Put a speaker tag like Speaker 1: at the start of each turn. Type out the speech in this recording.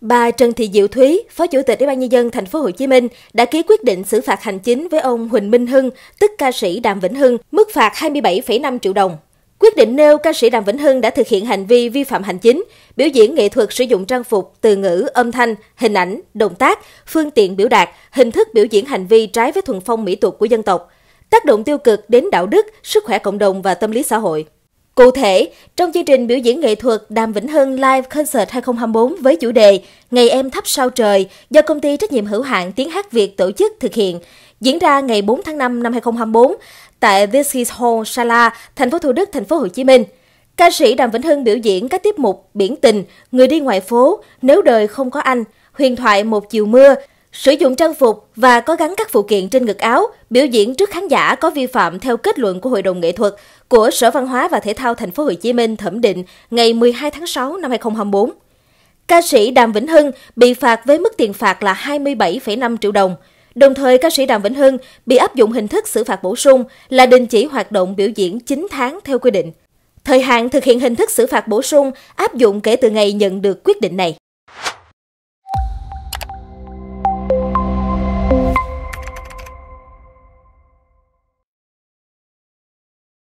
Speaker 1: Bà Trần Thị Diệu Thúy, Phó Chủ tịch Ủy ban nhân dân thành phố Hồ Chí Minh đã ký quyết định xử phạt hành chính với ông Huỳnh Minh Hưng, tức ca sĩ Đàm Vĩnh Hưng, mức phạt 27,5 triệu đồng. Quyết định nêu ca sĩ Đàm Vĩnh Hưng đã thực hiện hành vi vi phạm hành chính, biểu diễn nghệ thuật sử dụng trang phục, từ ngữ, âm thanh, hình ảnh, động tác, phương tiện biểu đạt, hình thức biểu diễn hành vi trái với thuần phong mỹ tục của dân tộc, tác động tiêu cực đến đạo đức, sức khỏe cộng đồng và tâm lý xã hội. Cụ thể, trong chương trình biểu diễn nghệ thuật Đàm Vĩnh Hưng Live Concert 2024 với chủ đề Ngày em thắp sao trời do công ty trách nhiệm hữu hạn Tiếng hát Việt tổ chức thực hiện, diễn ra ngày 4 tháng 5 năm 2024 tại This Is Hall Sala, thành phố Thủ Đức, thành phố Hồ Chí Minh. Ca sĩ Đàm Vĩnh Hưng biểu diễn các tiết mục Biển tình, Người đi Ngoại phố, Nếu đời không có anh, Huyền thoại một chiều mưa, Sử dụng trang phục và có gắn các phụ kiện trên ngực áo, biểu diễn trước khán giả có vi phạm theo kết luận của Hội đồng nghệ thuật của Sở Văn hóa và Thể thao Thành phố Hồ Chí Minh thẩm định ngày 12 tháng 6 năm 2024. Ca sĩ Đàm Vĩnh Hưng bị phạt với mức tiền phạt là 27,5 triệu đồng. Đồng thời, ca sĩ Đàm Vĩnh Hưng bị áp dụng hình thức xử phạt bổ sung là đình chỉ hoạt động biểu diễn 9 tháng theo quy định. Thời hạn thực hiện hình thức xử phạt bổ sung áp dụng kể từ ngày nhận được quyết định này.